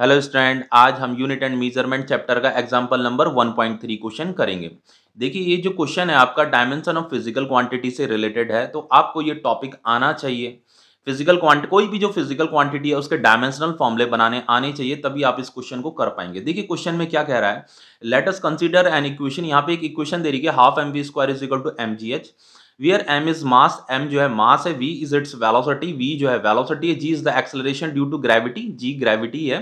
hello student आज हम unit and measurement chapter का एग्जांपल नंबर 1.3 क्वेश्चन करेंगे देखिए ये जो क्वेश्चन है आपका डायमेंशन ऑफ फिजिकल क्वांटिटी से रिलेटेड है तो आपको ये टॉपिक आना चाहिए फिजिकल क्वांट कोई भी जो फिजिकल क्वांटिटी है उसके डायमेंशनल फॉर्मुले बनाने आने चाहिए तभी आप इस क्वेश्चन को कर पाएंगे देखिए क्वेश्चन में क्या कह रहा है लेटस कंसिडर एन इक्वेशन यहाँ पे एक इक्वेशन दे रही है half M B square is equal to M G H where M is mass M जो है मास है V is its velocity V जो है वेलोसिटी है G is the acceleration due to gravity G gravity है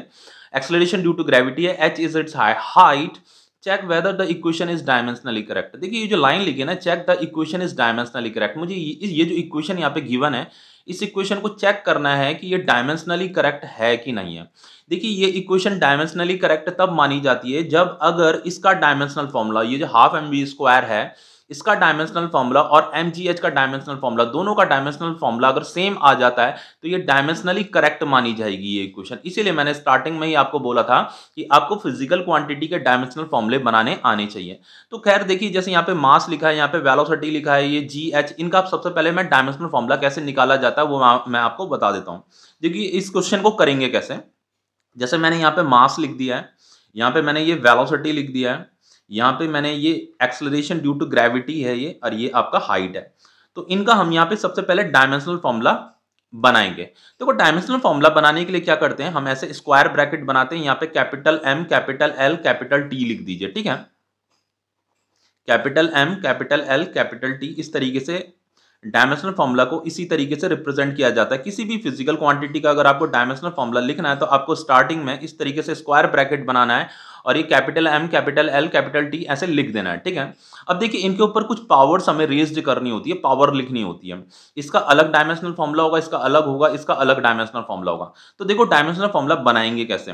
acceleration due to gravity है H is its height check whether the equation is dimensionally correct देखिए ये जो line लिखी है ना check the equation is dimensionally correct मुझे ये जो इक्वेशन यहाँ पे गिवन है इस इक्वेशन को चेक करना है कि ये डायमेंशनली करेक्ट है कि नहीं है देखिए ये इक्वेशन डायमेंशनली करेक्ट तब मानी जाती है जब अगर इसका डायमेंशनल फॉर्मूला ये जो हाफ एम बी स्क्वायर है इसका डायमेंशनल फॉर्मूला और एम का डायमेंशनल फॉर्मूला दोनों का डायमेंशनल फॉर्मूला अगर सेम आ जाता है तो ये डायमेंशनली करेक्ट मानी जाएगी ये क्वेश्चन इसीलिए मैंने स्टार्टिंग में ही आपको बोला था कि आपको फिजिकल क्वांटिटी के डायमेंशनल फॉर्मूले बनाने आने चाहिए तो खैर देखिए जैसे यहाँ पे मास लिखा है यहाँ पे वेलोसिटी लिखा है ये जी एच इनका सबसे पहले मैं डायमेंशनल फॉर्मूला कैसे निकाला जाता है वो मैं आपको बता देता हूँ देखिए इस क्वेश्चन को करेंगे कैसे जैसे मैंने यहाँ पे मास लिख दिया है यहाँ पे मैंने ये वेलोसिटी लिख दिया है यहाँ पे मैंने ये एक्सलरेशन ड्यू टू ग्रेविटी है ये और ये आपका हाइट है तो इनका हम यहाँ पे सबसे पहले डायमेंशनल फॉर्मूला बनाएंगे देखो डायमेंशनल फॉर्मूला बनाने के लिए क्या करते हैं हम ऐसे स्क्वायर ब्रैकेट बनाते हैं यहाँ पे capital M capital L capital T लिख दीजिए ठीक है capital M capital L capital T इस तरीके से डायमेंशनल फॉर्मूला को इसी तरीके से रिप्रेजेंट किया जाता है किसी भी फिजिकल क्वांटिटी का अगर आपको डायमेंशनल फॉर्मूला लिखना है तो आपको स्टार्टिंग में इस तरीके से स्क्वायर ब्रैकेट बनाना है और ये capital M capital L capital T ऐसे लिख देना है ठीक है अब देखिए इनके ऊपर कुछ पावर्स हमें रेज करनी होती है पावर लिखनी होती है इसका अलग डायमेंशनल फॉर्मूला होगा इसका अलग होगा इसका अलग डायमेंशनल फॉर्मूला होगा तो देखो डायमेंशनल फॉर्मूला बनाएंगे कैसे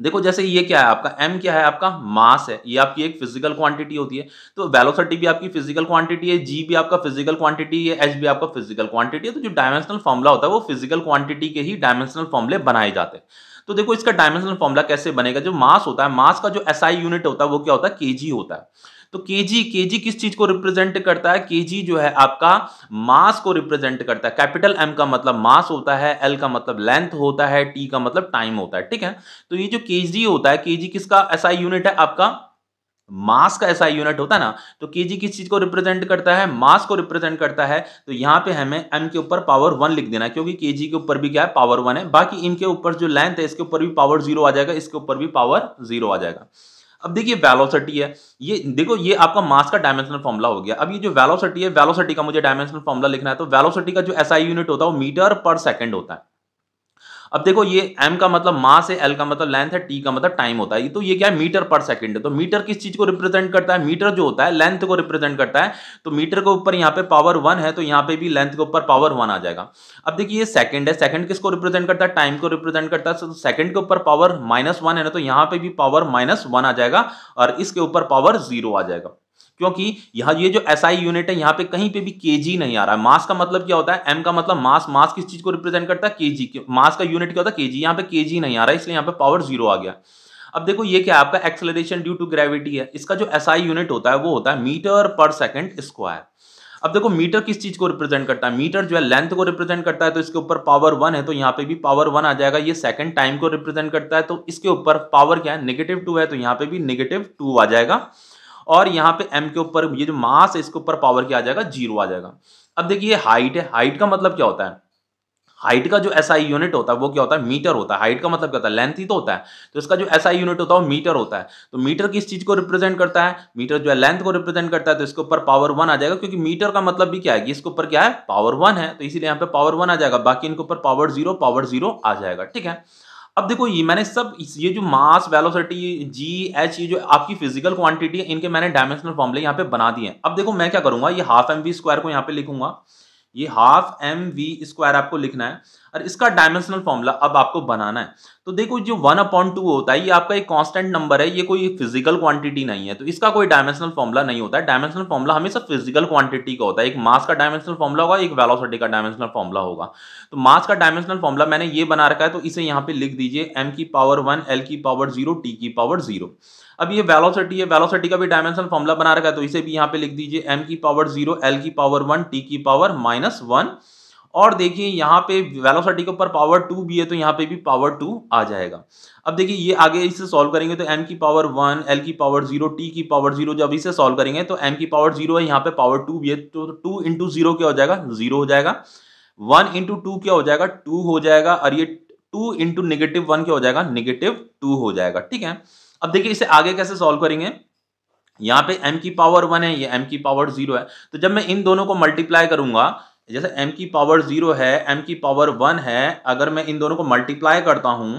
देखो जैसे ये क्या है आपका m क्या है आपका मास है ये आपकी एक फिजिकल क्वांटिटी होती है तो वेलोसिटी भी आपकी फिजिकल क्वांटिटी है g भी आपका फिजिकल क्वांटिटी है h भी आपका फिजिकल क्वांटिटी है तो जो डायमेंशनल फॉर्मुला होता है वो फिजिकल क्वांटिटी के ही डायमेंशनल फॉर्मुले बनाए जाते हैं तो देखो इसका डायमेंशनल फॉर्मुला कैसे बनेगा जो मास होता है मास का जो एसआई SI यूनिट होता है वो क्या होता है के होता है तो केजी केजी किस चीज को रिप्रेजेंट करता है केजी जो है आपका मास को रिप्रेजेंट करता है कैपिटल एम का मतलब मास होता है एल का मतलब लेंथ होता है टी का मतलब टाइम होता है ठीक है तो ये जो केजी होता है केजी किसका ऐसा यूनिट है आपका मास का ऐसा यूनिट होता है ना तो केजी किस चीज को रिप्रेजेंट करता है मास को रिप्रेजेंट करता है तो यहां पे हमें एम के ऊपर पावर वन लिख देना क्योंकि केजी के ऊपर भी क्या है पावर वन है बाकी इनके ऊपर जो लेंथ है इसके ऊपर भी पावर जीरो आ जाएगा इसके ऊपर भी पावर जीरो आ जाएगा अब देखिए वेलोसिटी है ये देखो ये आपका मास का डायमेंशनल फॉर्मला हो गया अब ये जो वेलोसिटी है वेलोसिटी का मुझे डायमेंशनल फॉर्मला लिखना है तो वेलोसिटी का जो एसआई यूनिट होता है वो मीटर पर सेकंड होता है अब देखो ये एम का मतलब मास है एल का मतलब लेंथ है टी का मतलब टाइम होता है तो ये क्या है मीटर पर सेकंड है तो मीटर किस चीज को रिप्रेजेंट करता है मीटर जो होता है लेंथ को रिप्रेजेंट करता है तो मीटर के ऊपर यहाँ पे पावर वन है तो यहाँ पे भी लेंथ के ऊपर पावर वन आ जाएगा अब देखिए ये सेकंड है सेकंड किसको रिप्रेजेंट करता है टाइम को रिप्रेजेंट करता है तो सेकंड के ऊपर पावर माइनस वन है ना तो यहाँ पे भी पावर माइनस वन आ जाएगा और इसके ऊपर पावर जीरो आ जाएगा क्योंकि यहाँ ये जो एसआई SI यूनिट है यहाँ पे कहीं पे भी केजी नहीं आ रहा है मास का मतलब क्या होता है एम का मतलब मास मास किस चीज को रिप्रेजेंट करता है के मास का यूनिट क्या होता है केजी यहाँ पे केजी नहीं आ रहा है इसलिए यहाँ पे पावर जीरो आ गया अब देखो ये क्या आपका एक्सेलरेशन ड्यू टू ग्रेविटी है इसका जो एस SI यूनिट होता है वो होता है मीटर पर सेकेंड स्क्वायर अब देखो मीटर किस चीज को रिप्रेजेंट करता है मीटर जो है लेंथ को रिप्रेजेंट करता है तो इसके ऊपर पावर वन है तो यहाँ पे भी पावर वन आ जाएगा ये सेकंड टाइम को रिप्रेजेंट करता है तो इसके ऊपर पावर क्या है नेगेटिव टू है तो यहाँ पे भी नेगेटिव टू आ जाएगा और यहाँ पे m के ऊपर ये जो मास है इसके ऊपर पावर क्या आ जाएगा जीरो आ जाएगा अब देखिए ये हाइट है हाइट का मतलब क्या होता है हाइट का जो एस आई यूनिट होता है वो क्या होता है मीटर होता है हाइट का मतलब क्या होता है लेंथ ही तो होता है तो इसका जो एस आई यूनिट होता है वो मीटर होता है तो मीटर किस चीज को रिप्रेजेंट करता है मीटर जो है लेंथ को रिप्रेजेंट करता है तो इसके ऊपर पावर वन आ जाएगा क्योंकि मीटर का मतलब भी क्या है इसके ऊपर क्या है पावर वन है तो इसीलिए यहाँ पे पावर वन आ जाएगा बाकी इनके ऊपर पावर जीरो पावर जीरो आ जाएगा ठीक है अब देखो ये मैंने सब ये जो मास वेलोसिटी जी एच ये जो आपकी फिजिकल क्वांटिटी है इनके मैंने डायमेंशनल फॉर्मले यहाँ पे बना दिए हैं अब देखो मैं क्या करूंगा ये हाफ एम वी स्क्वायर को यहाँ पे लिखूंगा ये हाफ एम वी स्क्वायर आपको लिखना है और इसका डायमेंशनल फॉर्मूला अब आपको बनाना है तो देखो जो वन अपॉन टू होता है ये आपका एक कांस्टेंट नंबर है ये कोई फिजिकल क्वांटिटी नहीं है तो इसका कोई डायमेंशनल फॉर्मूला नहीं होता है डायमेंशनल फॉर्मुला हमेशा फिजिकल क्वांटिटी का होता है एक मास का डायमेंशनल फॉर्मला होगा एक वेलोसिटी का डायमेंशनल फॉर्मुला होगा तो मास का डायमेंशनल फॉर्मूला मैंने ये बना रखा है तो इसे यहाँ पे लिख दीजिए एम की पावर वन एल की पावर जीरो टी की पावर जीरो अब ये वेलोसिटी है वेलोसिटी का भी डायमेंशनल फॉर्मूला बना रखा है तो इसे भी यहाँ पे लिख दीजिए एम की पावर जीरो एल की पावर वन टी की पावर माइनस वन और देखिए यहाँ पे वेलोसिटी के ऊपर पावर टू भी है तो यहाँ पे भी पावर टू आ जाएगा अब देखिए ये आगे इसे सॉल्व करेंगे तो एम की पावर वन एल की पावर जीरो टी की पावर जीरो जब इसे सॉल्व करेंगे तो एम की पावर जीरो है यहाँ पे पावर टू भी है तो टू इंटू जीरो क्या हो जाएगा जीरो हो जाएगा वन इंटू टू क्या हो जाएगा टू हो जाएगा और ये टू इंटू निगेटिव वन क्या हो जाएगा निगेटिव टू हो जाएगा ठीक है अब देखिए इसे आगे कैसे सॉल्व करेंगे यहाँ पे m की पावर वन है ये m की पावर जीरो है तो जब मैं इन दोनों को मल्टीप्लाई करूंगा जैसे एम की पावर ज़ीरो है एम की पावर वन है अगर मैं इन दोनों को मल्टीप्लाई करता हूँ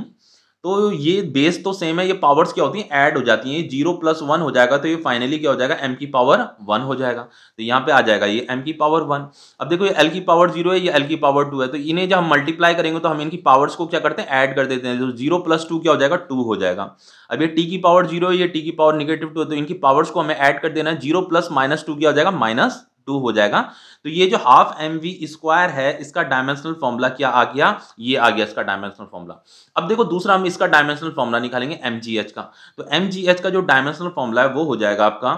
तो ये बेस तो सेम है ये पावर्स क्या होती हैं ऐड हो जाती हैं जीरो प्लस वन हो जाएगा तो ये फाइनली क्या हो जाएगा एम की पावर वन हो जाएगा तो यहाँ पे आ जाएगा ये एम की पावर वन अब देखो ये एल की पावर जीरो है ये एल की पावर टू है तो इन्हें जब हम मल्टीप्लाई करेंगे तो हम इनकी पावर्स को क्या करते हैं ऐड कर देते हैं जो जीरो प्लस टू क्या हो जाएगा टू हो जाएगा अब ये टी की पावर जीरो है ये टी की पावर निगेटिव टू है तो इनकी पावर्स को हमें ऐड कर देना है जीरो प्लस माइनस टू क्या हो जाएगा माइनस टू हो जाएगा तो ये जो हाफ एम वी स्क्वायर है इसका डायमेंशनल फॉर्मूला क्या आ गया ये आ गया इसका डायमेंशनल फॉर्मूला अब देखो दूसरा हम इसका डायमेंशनल फॉर्मूला निकालेंगे एम जी एच का तो एम जी एच का जो डायमेंशनल फॉर्मूला है वो हो जाएगा आपका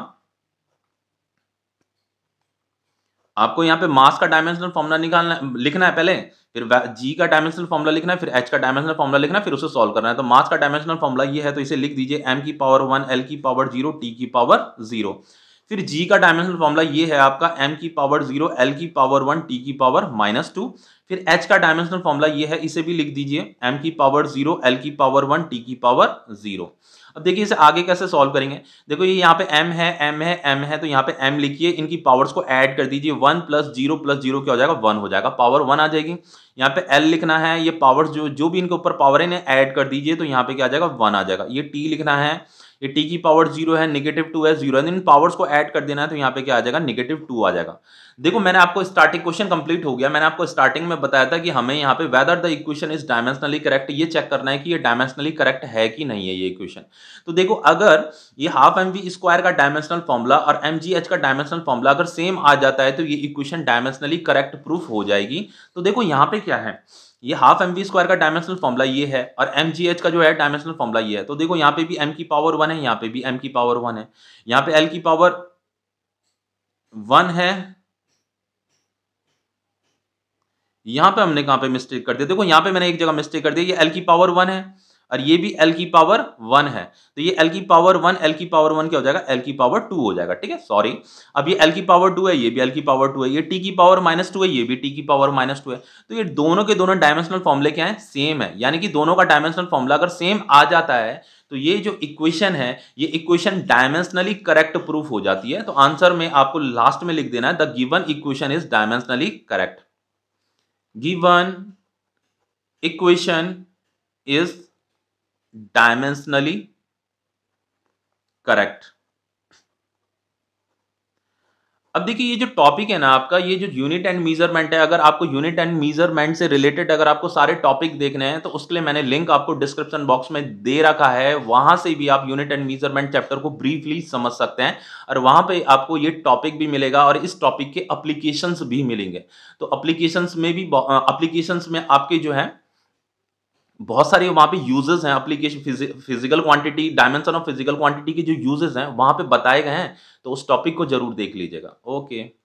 आपको यहाँ पे मास का डायमेंशनल फॉर्मूला निकालना लिखना है पहले फिर जी का डायमेंशनल फॉर्मूला लिखना है फिर एच का डायमेंशनल फॉर्मूला लिखना है फिर उसे सॉल्व करना है तो मास का डायमेंशनल फॉर्मूला ये है तो इसे लिख दीजिए एम की पावर वन एल की पावर जीरो टी की पावर जीरो फिर जी का डायमेंशनल फॉर्मूला ये है आपका एम की पावर जीरो एल की पावर वन टी की पावर माइनस टू फिर एच का डायमेंशनल फॉर्मूला ये है इसे भी लिख दीजिए एम की पावर जीरो एल की पावर वन टी की पावर जीरो अब देखिए इसे आगे कैसे सॉल्व करेंगे देखो ये यहाँ पे m है m है m है तो यहाँ पे m लिखिए इनकी पावर्स को ऐड कर दीजिए one plus zero plus zero क्या हो जाएगा वन हो जाएगा पावर वन आ जाएगी यहाँ पे l लिखना है ये पावर्स जो जो भी इनके ऊपर पावर है इन्हें ऐड कर दीजिए तो यहाँ पे क्या आ जाएगा वन आ जाएगा ये t लिखना है ये टी की पावर जीरो है निगेटिव टू है जीरो है इन पावर्स को ऐड कर देना है तो यहाँ पे क्या आ जाएगा निगेटिव टू आ जाएगा देखो मैंने आपको स्टार्टिंग क्वेश्चन कंप्लीट हो गया मैंने आपको स्टार्टिंग में बताया था कि हमें यहाँ पे whether the equation is dimensionally correct ये चेक करना है कि ये डायमेंशनली करेक्ट है कि नहीं है ये इक्वेशन तो देखो अगर ये हाफ एम वी स्क्वायर का डायमेंशनल फॉर्मूला और एम जी एच का डायमेंशनल फॉर्मूला अगर सेम आ जाता है तो ये इक्वेशन डायमेंशनली करेक्ट प्रूफ हो जाएगी तो देखो यहाँ पे क्या है ये हाफ एम वी स्क्वायर का डायमेंशनल फॉर्मला ये है और एम जी एच का जो है डायमेंशनल फॉर्मला ये है तो देखो यहाँ पे भी एम की पावर वन है यहाँ पे भी एम की पावर वन है यहाँ पे एल की पावर वन है यहां पे हमने कहां पे मिस्टेक कर दिया देखो यहां पे मैंने एक जगह मिस्टेक कर दिया ये एल की पावर वन है और ये भी एल की पावर वन है तो ये एल की पावर वन एल की पावर वन क्या हो जाएगा एल की पावर टू हो जाएगा ठीक है सॉरी अब ये एल की पावर टू है ये भी एल की पावर टू है ये टी की पावर माइनस टू है ये भी टी की पावर माइनस टू है तो ये दोनों के दोनों डायमेंशनल फॉर्मुले क्या है सेम है यानी कि दोनों का डायमेंशनल फॉर्मुला अगर सेम आ जाता है तो ये जो इक्वेशन है ये इक्वेशन डायमेंशनली करेक्ट प्रूफ हो जाती है तो आंसर में आपको लास्ट में लिख देना है the given equation is dimensionally correct given equation is dimensionally correct अब देखिए ये जो टॉपिक है ना आपका ये जो यूनिट एंड मीजरमेंट है अगर आपको यूनिट एंड मीजरमेंट से रिलेटेड अगर आपको सारे टॉपिक देखने हैं तो उसके लिए मैंने लिंक आपको डिस्क्रिप्शन बॉक्स में दे रखा है वहां से भी आप यूनिट एंड मीजरमेंट चैप्टर को ब्रीफली समझ सकते हैं और वहां पे आपको ये टॉपिक भी मिलेगा और इस टॉपिक के अप्लीकेशन भी मिलेंगे तो अप्लीकेशन में भी अप्लीकेशन में आपके जो है बहुत सारे वहाँ पे यूजेस हैं application physical quantity dimension of physical quantity के जो यूजेस हैं वहाँ पे बताए गए हैं तो उस टॉपिक को जरूर देख लीजिएगा ओके